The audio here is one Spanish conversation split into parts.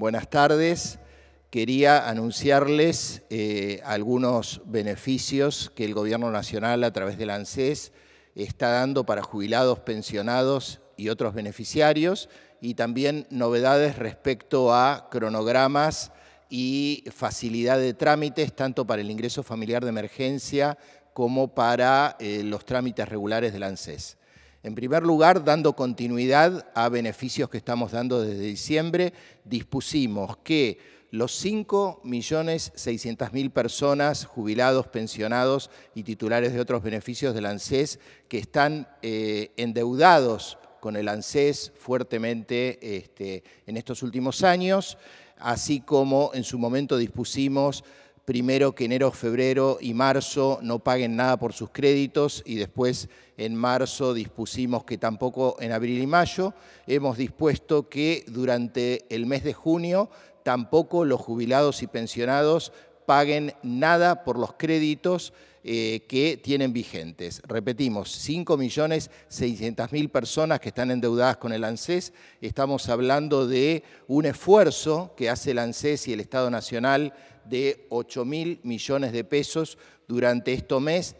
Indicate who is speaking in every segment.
Speaker 1: Buenas tardes. Quería anunciarles eh, algunos beneficios que el Gobierno Nacional a través del ANSES está dando para jubilados, pensionados y otros beneficiarios y también novedades respecto a cronogramas y facilidad de trámites tanto para el ingreso familiar de emergencia como para eh, los trámites regulares del ANSES. En primer lugar, dando continuidad a beneficios que estamos dando desde diciembre, dispusimos que los 5.600.000 personas, jubilados, pensionados y titulares de otros beneficios del ANSES, que están eh, endeudados con el ANSES fuertemente este, en estos últimos años, así como en su momento dispusimos primero que enero, febrero y marzo no paguen nada por sus créditos y después en marzo dispusimos que tampoco en abril y mayo. Hemos dispuesto que durante el mes de junio tampoco los jubilados y pensionados paguen nada por los créditos eh, que tienen vigentes. Repetimos, 5.600.000 personas que están endeudadas con el ANSES. Estamos hablando de un esfuerzo que hace el ANSES y el Estado Nacional de 8.000 millones de pesos durante,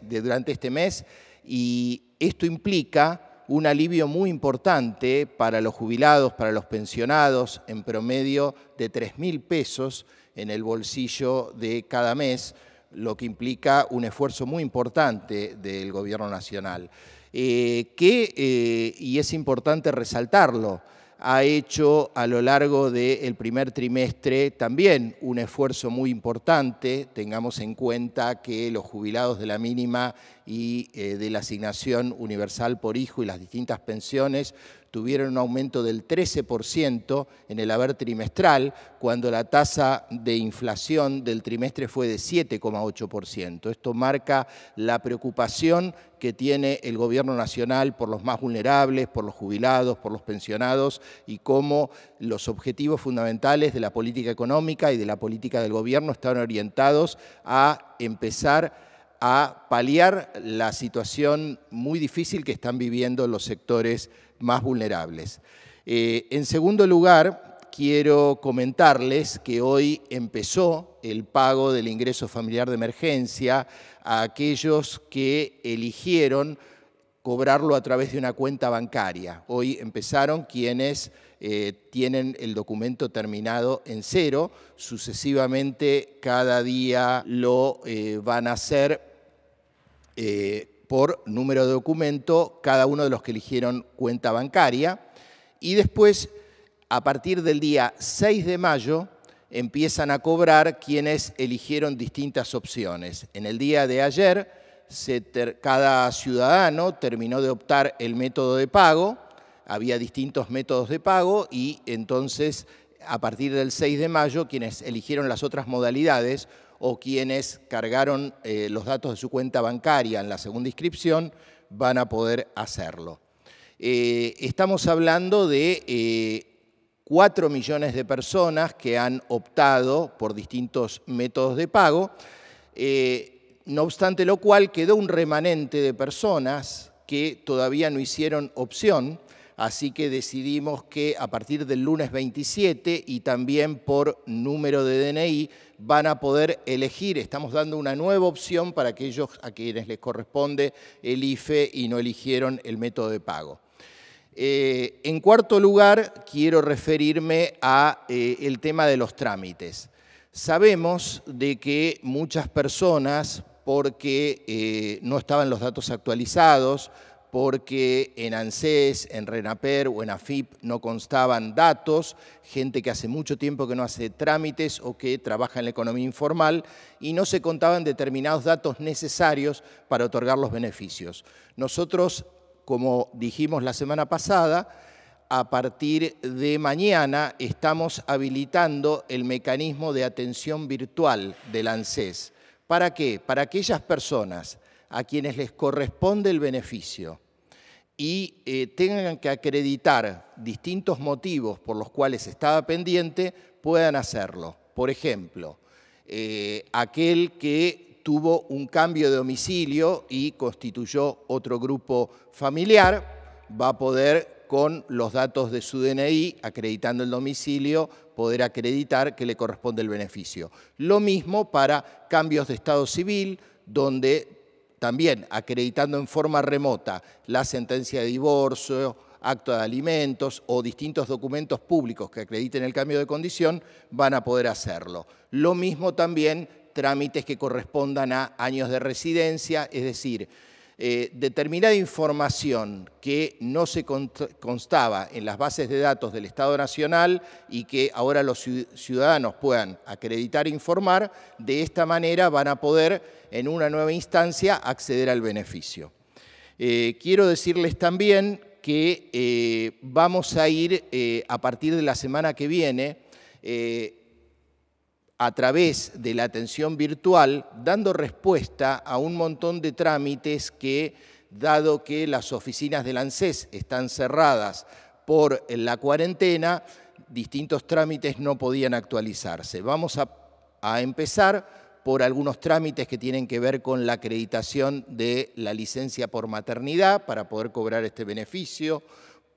Speaker 1: durante este mes y esto implica un alivio muy importante para los jubilados, para los pensionados, en promedio de 3.000 pesos en el bolsillo de cada mes, lo que implica un esfuerzo muy importante del Gobierno Nacional, eh, que, eh, y es importante resaltarlo, ha hecho a lo largo del primer trimestre también un esfuerzo muy importante. Tengamos en cuenta que los jubilados de la mínima y eh, de la asignación universal por hijo y las distintas pensiones tuvieron un aumento del 13% en el haber trimestral, cuando la tasa de inflación del trimestre fue de 7,8%. Esto marca la preocupación que tiene el gobierno nacional por los más vulnerables, por los jubilados, por los pensionados y cómo los objetivos fundamentales de la política económica y de la política del gobierno están orientados a empezar a paliar la situación muy difícil que están viviendo los sectores más vulnerables. Eh, en segundo lugar, quiero comentarles que hoy empezó el pago del ingreso familiar de emergencia a aquellos que eligieron cobrarlo a través de una cuenta bancaria. Hoy empezaron quienes eh, tienen el documento terminado en cero, sucesivamente cada día lo eh, van a hacer eh, por número de documento cada uno de los que eligieron cuenta bancaria. Y después, a partir del día 6 de mayo, empiezan a cobrar quienes eligieron distintas opciones. En el día de ayer, cada ciudadano terminó de optar el método de pago, había distintos métodos de pago y entonces a partir del 6 de mayo quienes eligieron las otras modalidades o quienes cargaron eh, los datos de su cuenta bancaria en la segunda inscripción van a poder hacerlo. Eh, estamos hablando de eh, cuatro 4 millones de personas que han optado por distintos métodos de pago, no obstante lo cual quedó un remanente de personas que todavía no hicieron opción, Así que decidimos que a partir del lunes 27 y también por número de DNI van a poder elegir, estamos dando una nueva opción para aquellos a quienes les corresponde el IFE y no eligieron el método de pago. Eh, en cuarto lugar, quiero referirme al eh, tema de los trámites. Sabemos de que muchas personas, porque eh, no estaban los datos actualizados, porque en ANSES, en RENAPER o en AFIP no constaban datos, gente que hace mucho tiempo que no hace trámites o que trabaja en la economía informal y no se contaban determinados datos necesarios para otorgar los beneficios. Nosotros, como dijimos la semana pasada, a partir de mañana estamos habilitando el mecanismo de atención virtual del ANSES. ¿Para qué? Para aquellas personas a quienes les corresponde el beneficio y eh, tengan que acreditar distintos motivos por los cuales estaba pendiente, puedan hacerlo. Por ejemplo, eh, aquel que tuvo un cambio de domicilio y constituyó otro grupo familiar, va a poder con los datos de su DNI, acreditando el domicilio, poder acreditar que le corresponde el beneficio. Lo mismo para cambios de estado civil, donde también acreditando en forma remota la sentencia de divorcio, acto de alimentos o distintos documentos públicos que acrediten el cambio de condición, van a poder hacerlo. Lo mismo también trámites que correspondan a años de residencia, es decir, eh, determinada información que no se constaba en las bases de datos del Estado Nacional y que ahora los ciudadanos puedan acreditar e informar, de esta manera van a poder en una nueva instancia acceder al beneficio. Eh, quiero decirles también que eh, vamos a ir a partir de la semana que viene a través de la atención virtual, dando respuesta a un montón de trámites que, dado que las oficinas del ANSES están cerradas por la cuarentena, distintos trámites no podían actualizarse. Vamos a, a empezar por algunos trámites que tienen que ver con la acreditación de la licencia por maternidad para poder cobrar este beneficio,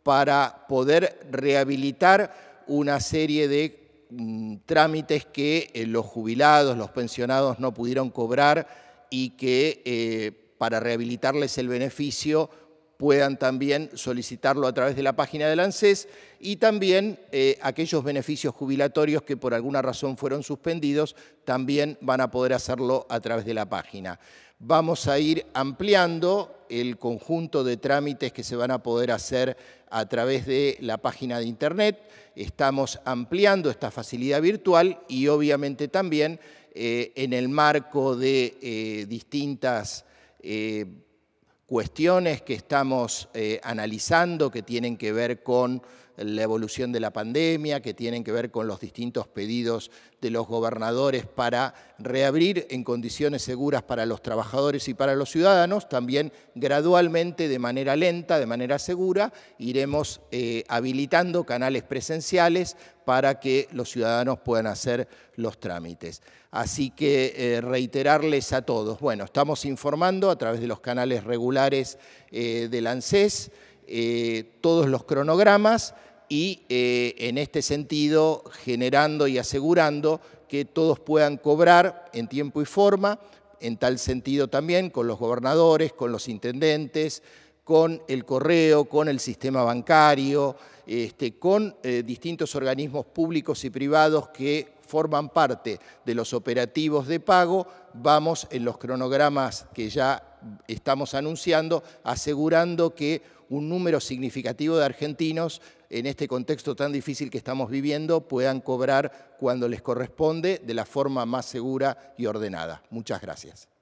Speaker 1: para poder rehabilitar una serie de Mm, trámites que eh, los jubilados, los pensionados no pudieron cobrar y que eh, para rehabilitarles el beneficio puedan también solicitarlo a través de la página del ANSES y también eh, aquellos beneficios jubilatorios que por alguna razón fueron suspendidos también van a poder hacerlo a través de la página. Vamos a ir ampliando el conjunto de trámites que se van a poder hacer a través de la página de internet. Estamos ampliando esta facilidad virtual y obviamente también eh, en el marco de eh, distintas cuestiones que estamos eh, analizando que tienen que ver con la evolución de la pandemia, que tienen que ver con los distintos pedidos de los gobernadores para reabrir en condiciones seguras para los trabajadores y para los ciudadanos, también gradualmente, de manera lenta, de manera segura, iremos eh, habilitando canales presenciales para que los ciudadanos puedan hacer los trámites. Así que eh, reiterarles a todos, bueno, estamos informando a través de los canales regulares eh, del ANSES, eh, todos los cronogramas y eh, en este sentido generando y asegurando que todos puedan cobrar en tiempo y forma, en tal sentido también con los gobernadores, con los intendentes, con el correo, con el sistema bancario, este, con eh, distintos organismos públicos y privados que forman parte de los operativos de pago, vamos en los cronogramas que ya estamos anunciando, asegurando que un número significativo de argentinos en este contexto tan difícil que estamos viviendo puedan cobrar cuando les corresponde de la forma más segura y ordenada. Muchas gracias.